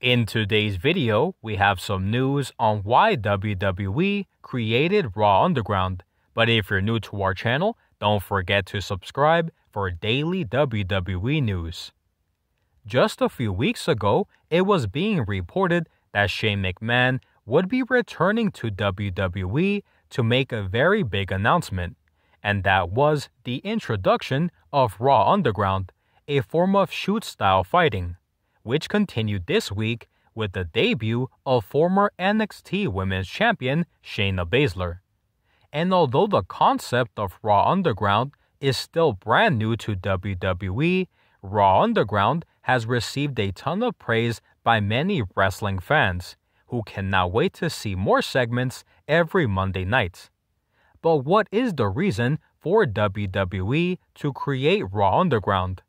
In today's video, we have some news on why WWE created Raw Underground. But if you're new to our channel, don't forget to subscribe for daily WWE news. Just a few weeks ago, it was being reported that Shane McMahon would be returning to WWE to make a very big announcement, and that was the introduction of Raw Underground, a form of shoot style fighting which continued this week with the debut of former NXT Women's Champion Shayna Baszler. And although the concept of Raw Underground is still brand new to WWE, Raw Underground has received a ton of praise by many wrestling fans, who cannot wait to see more segments every Monday night. But what is the reason for WWE to create Raw Underground?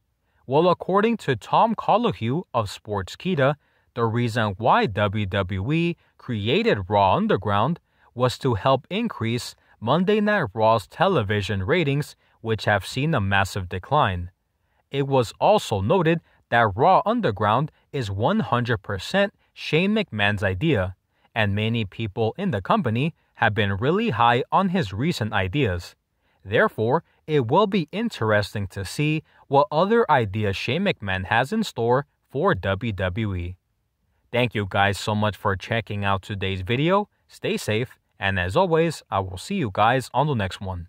Well, according to Tom Colahue of Sportskeeda, the reason why WWE created Raw Underground was to help increase Monday Night Raw's television ratings, which have seen a massive decline. It was also noted that Raw Underground is 100% Shane McMahon's idea, and many people in the company have been really high on his recent ideas. Therefore, it will be interesting to see what other ideas Shane McMahon has in store for WWE. Thank you guys so much for checking out today's video. Stay safe, and as always, I will see you guys on the next one.